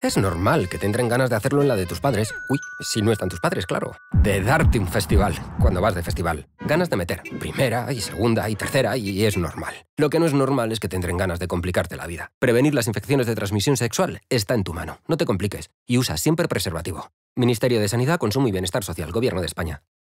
Es normal que te entren ganas de hacerlo en la de tus padres. Uy, si no están tus padres, claro. De darte un festival cuando vas de festival. Ganas de meter primera y segunda y tercera y es normal. Lo que no es normal es que te entren ganas de complicarte la vida. Prevenir las infecciones de transmisión sexual está en tu mano. No te compliques y usa siempre preservativo. Ministerio de Sanidad, Consumo y Bienestar Social, Gobierno de España.